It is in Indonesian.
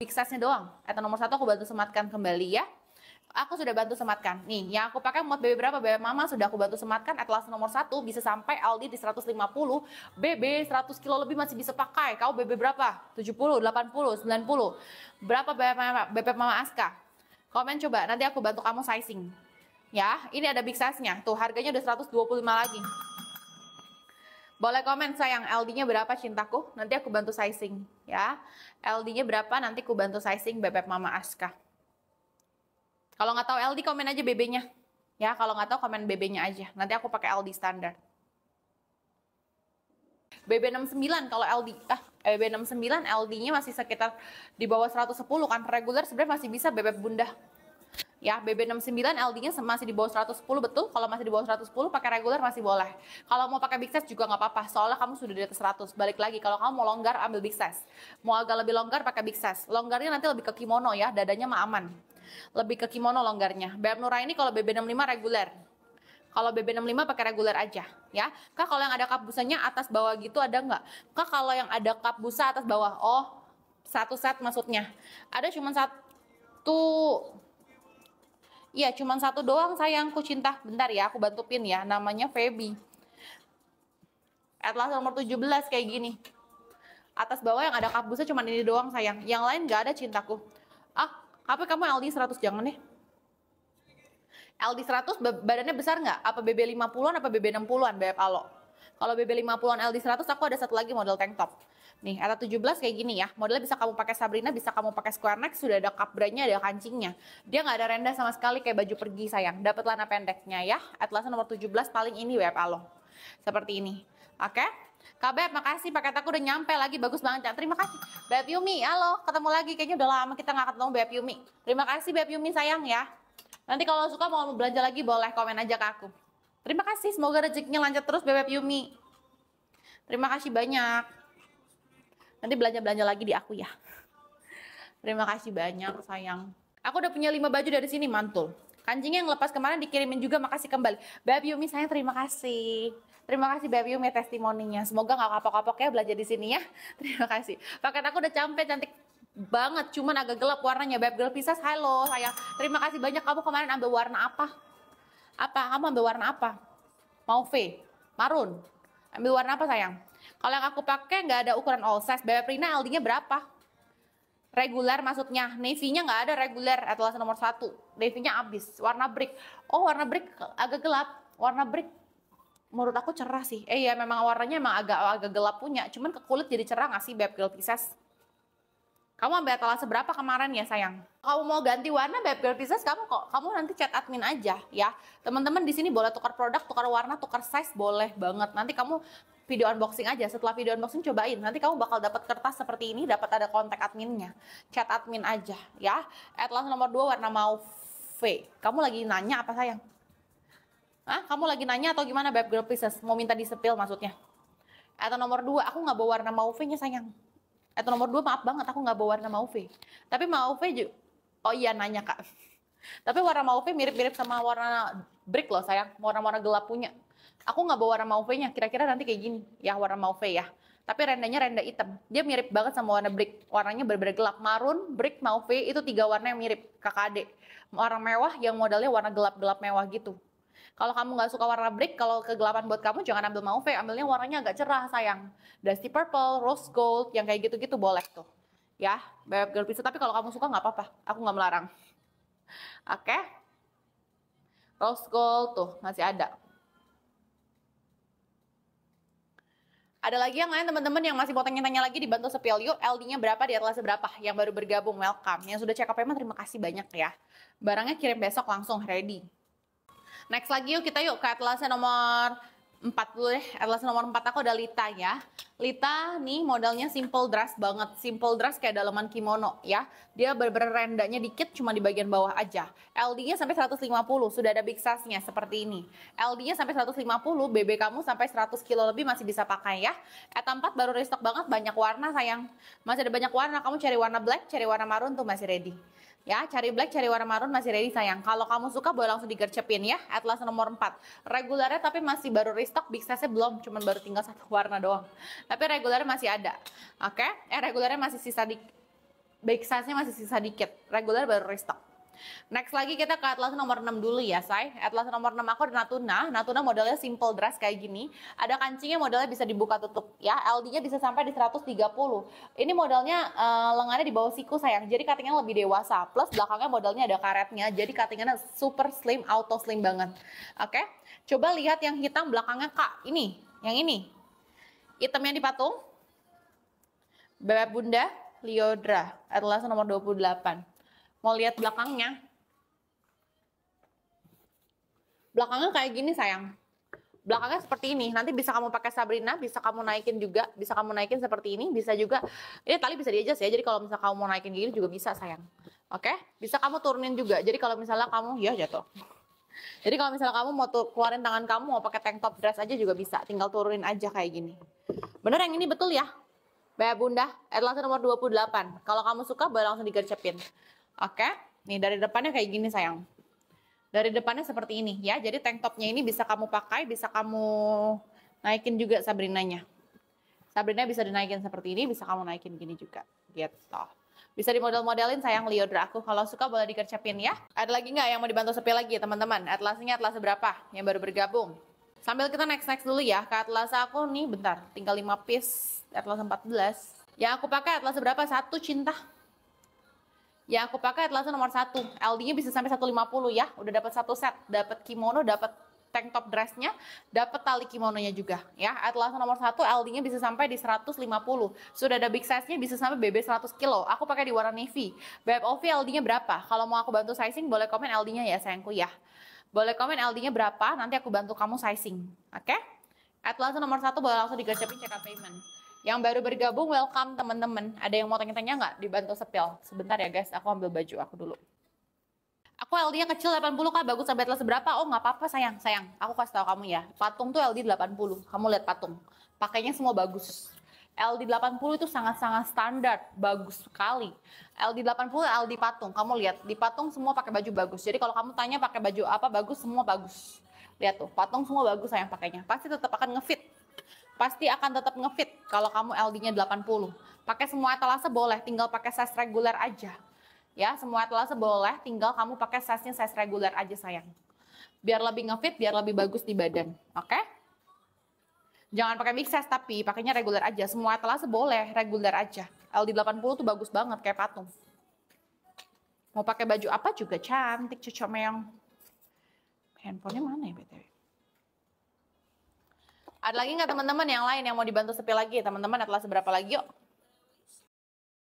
Fixasnya doang. Atau nomor satu aku bantu sematkan kembali ya. Aku sudah bantu sematkan. Nih, yang aku pakai muat BB berapa? BB Mama sudah aku bantu sematkan. Atlas nomor satu bisa sampai Aldi di 150. BB 100 kilo lebih masih bisa pakai. Kau BB berapa? 70, 80, 90. Berapa BB Mama, BB Mama Aska? Komen coba, nanti aku bantu kamu sizing. Ya, ini ada big size-nya. Tuh, harganya udah 125 lagi. Boleh komen sayang LD-nya berapa cintaku? Nanti aku bantu sizing ya. LD-nya berapa? Nanti aku bantu sizing bebek mama Aska. Kalau nggak tahu LD komen aja BB-nya. Ya, kalau nggak tahu komen BB-nya aja. Nanti aku pakai LD standar. BB69 kalau LD ah eh, BB69 LD-nya masih sekitar di bawah 110 kan reguler sebenarnya masih bisa bebek bunda ya BB69 LD-nya masih di bawah 110 betul kalau masih di bawah 110 pakai reguler masih boleh kalau mau pakai big size juga nggak apa-apa soalnya kamu sudah di atas 100 balik lagi kalau kamu mau longgar ambil big size mau agak lebih longgar pakai big size longgarnya nanti lebih ke kimono ya dadanya mah aman lebih ke kimono longgarnya BM Nura ini kalau BB65 reguler kalau BB65 pakai reguler aja ya. Kak kalau yang ada kap busanya atas bawah gitu ada nggak? Kak kalau yang ada kap busa atas bawah, oh satu set maksudnya. Ada cuma satu Iya, cuman satu doang sayangku cinta. Bentar ya, aku bantu pin ya. Namanya Feby. Atlas nomor 17 kayak gini. Atas bawah yang ada kabusnya cuman ini doang sayang. Yang lain gak ada cintaku. Ah, apa kamu LD 100 jangan deh. LD 100 badannya besar nggak? Apa BB 50-an apa BB 60-an Beb Alo? Kalau BB50-an LD 100 aku ada satu lagi model tank top. Nih, era 17 kayak gini ya. Modelnya bisa kamu pakai Sabrina, bisa kamu pakai Square Neck, sudah ada cup brandnya, ada kancingnya. Dia nggak ada renda sama sekali kayak baju pergi sayang. Dapat lana pendeknya ya. Atlas nomor 17 paling ini web Alo. Seperti ini. Oke? Okay? makasih paket aku udah nyampe lagi, bagus banget. Ya. Terima kasih. Beb Yumi, halo, ketemu lagi. Kayaknya udah lama kita nggak ketemu Beb Yumi. Terima kasih Beb Yumi sayang ya. Nanti kalau suka mau belanja lagi boleh komen aja ke aku. Terima kasih, semoga rezekinya lancar terus Bebek Yumi. Terima kasih banyak. Nanti belanja-belanja lagi di aku ya. Terima kasih banyak sayang. Aku udah punya lima baju dari sini mantul. Kancingnya yang lepas kemarin dikirimin juga makasih kembali. Beb Yumi sayang terima kasih. Terima kasih Beb Yumi testimoninya. Semoga gak kapok-kapok ya belanja di sini ya. Terima kasih. Paket aku udah sampai cantik banget cuman agak gelap warnanya Beb Girl Pisces. Halo sayang. Terima kasih banyak kamu kemarin ambil warna apa? Apa? Kamu ambil warna apa? Mau V, marun. Ambil warna apa sayang? Kalau yang aku pakai nggak ada ukuran all size. Bebek Rina LD-nya berapa? Regular maksudnya. Navy-nya nggak ada regular etalase nomor satu. Navy-nya abis Warna brick. Oh warna brick agak gelap. Warna brick menurut aku cerah sih. Eh ya memang warnanya emang agak agak gelap punya. Cuman ke kulit jadi cerah nggak sih bebek Girl kamu ambil kelas seberapa kemarin ya sayang? Kamu mau ganti warna Beb Girl Pieces kamu kok kamu nanti chat admin aja ya. Teman-teman di sini boleh tukar produk, tukar warna, tukar size boleh banget. Nanti kamu video unboxing aja. Setelah video unboxing cobain, nanti kamu bakal dapat kertas seperti ini, dapat ada kontak adminnya. Chat admin aja ya. Atlas nomor 2 warna mau V. Kamu lagi nanya apa sayang? Hah? Kamu lagi nanya atau gimana Beb Girl Pieces? Mau minta disepil maksudnya? Atau nomor 2, aku nggak bawa warna mau v nya sayang atau nomor dua maaf banget aku nggak bawa warna mauve tapi mauve juga oh iya nanya kak tapi warna mauve mirip-mirip sama warna brick loh sayang warna-warna gelap punya aku nggak bawa warna mauve nya kira-kira nanti kayak gini ya warna mauve ya tapi rendanya renda hitam dia mirip banget sama warna brick warnanya berbeda gelap marun brick mauve itu tiga warna yang mirip kakak adik warna mewah yang modalnya warna gelap-gelap mewah gitu kalau kamu nggak suka warna brick, kalau kegelapan buat kamu jangan ambil mauve, ambilnya warnanya agak cerah sayang. Dusty purple, rose gold, yang kayak gitu-gitu boleh tuh. Ya, banyak girl pizza. Tapi kalau kamu suka nggak apa-apa, aku nggak melarang. Oke. Okay. Rose gold tuh masih ada. Ada lagi yang lain teman-teman yang masih mau tanya-tanya lagi dibantu sepil yuk. LD-nya berapa, di atas berapa? Yang baru bergabung, welcome. Yang sudah check up payment, terima kasih banyak ya. Barangnya kirim besok langsung, ready. Next lagi yuk kita yuk ke atlasnya nomor 4 dulu deh. Atlas nomor 4 aku ada Lita ya. Lita nih modelnya simple dress banget. Simple dress kayak daleman kimono ya. Dia bener rendanya dikit cuma di bagian bawah aja. LD-nya sampai 150, sudah ada big size-nya seperti ini. LD-nya sampai 150, BB kamu sampai 100 kilo lebih masih bisa pakai ya. Eta 4 baru restock banget, banyak warna sayang. Masih ada banyak warna, kamu cari warna black, cari warna marun tuh masih ready. Ya, cari black, cari warna marun masih ready sayang. Kalau kamu suka boleh langsung digercepin ya. Atlas nomor 4. Regulernya tapi masih baru restock, big size belum, cuman baru tinggal satu warna doang. Tapi regulernya masih ada. Oke? Okay? Eh regulernya masih sisa di big size-nya masih sisa dikit. Reguler baru restock. Next lagi kita ke atlas nomor 6 dulu ya, Say. Atlas nomor 6 aku ada Natuna. Natuna modelnya simple dress kayak gini. Ada kancingnya modelnya bisa dibuka tutup ya. LD-nya bisa sampai di 130. Ini modelnya uh, lengannya di bawah siku sayang. Jadi cuttingnya lebih dewasa. Plus belakangnya modelnya ada karetnya. Jadi cuttingnya super slim, auto slim banget. Oke. Okay? Coba lihat yang hitam belakangnya Kak. Ini, yang ini. Itemnya dipatung. Bebek Bunda, Liodra, Atlas nomor 28. Mau lihat belakangnya. Belakangnya kayak gini sayang. Belakangnya seperti ini. Nanti bisa kamu pakai Sabrina, bisa kamu naikin juga, bisa kamu naikin seperti ini, bisa juga ini tali bisa diajas ya. Jadi kalau misalnya kamu mau naikin gini juga bisa sayang. Oke? Bisa kamu turunin juga. Jadi kalau misalnya kamu ya jatuh. Jadi kalau misalnya kamu mau keluarin tangan kamu mau pakai tank top dress aja juga bisa, tinggal turunin aja kayak gini. Bener yang ini betul ya? Baya Bunda, etalase nomor 28. Kalau kamu suka, boleh langsung digercepin. Oke, nih dari depannya kayak gini sayang. Dari depannya seperti ini ya. Jadi tank topnya ini bisa kamu pakai, bisa kamu naikin juga Sabrinanya. Sabrina bisa dinaikin seperti ini, bisa kamu naikin gini juga. Gitu. Bisa dimodel-modelin sayang Liodra aku. Kalau suka boleh dikercepin ya. Ada lagi nggak yang mau dibantu sepi lagi teman-teman? Atlasnya atlas berapa yang baru bergabung? Sambil kita next-next dulu ya. Ke atlas aku nih bentar. Tinggal 5 piece. Atlas 14. Yang aku pakai atlas berapa? Satu cinta ya aku pakai adalah nomor satu. LD-nya bisa sampai 150 ya. Udah dapat satu set, dapat kimono, dapat tank top dressnya, dapat tali kimononya juga ya. Atlas nomor satu LD-nya bisa sampai di 150. Sudah ada big size-nya bisa sampai BB 100 kilo. Aku pakai di warna navy. Beb Ovi LD-nya berapa? Kalau mau aku bantu sizing boleh komen LD-nya ya sayangku ya. Boleh komen LD-nya berapa, nanti aku bantu kamu sizing. Oke? Okay? Atlas nomor satu boleh langsung digercepin check up payment. Yang baru bergabung, welcome teman-teman. Ada yang mau tanya-tanya nggak? Dibantu sepil. Sebentar ya guys, aku ambil baju aku dulu. Aku LD-nya kecil 80 kak, bagus sampai atlas berapa? Oh nggak apa-apa sayang, sayang. Aku kasih tahu kamu ya. Patung tuh LD 80. Kamu lihat patung. Pakainya semua bagus. LD 80 itu sangat-sangat standar, bagus sekali. LD 80, LD patung. Kamu lihat di patung semua pakai baju bagus. Jadi kalau kamu tanya pakai baju apa bagus, semua bagus. Lihat tuh, patung semua bagus sayang pakainya. Pasti tetap akan ngefit pasti akan tetap ngefit kalau kamu LD-nya 80. Pakai semua etalase boleh, tinggal pakai size reguler aja. Ya, semua etalase boleh, tinggal kamu pakai size-nya size reguler aja sayang. Biar lebih ngefit, biar lebih bagus di badan, oke? Okay? Jangan pakai big size tapi pakainya reguler aja. Semua etalase boleh, reguler aja. LD 80 tuh bagus banget kayak patung. Mau pakai baju apa juga cantik, cocok meong. Handphonenya mana ya BTW? Ada lagi nggak teman-teman yang lain yang mau dibantu sepi lagi? Teman-teman Atlas berapa lagi yuk?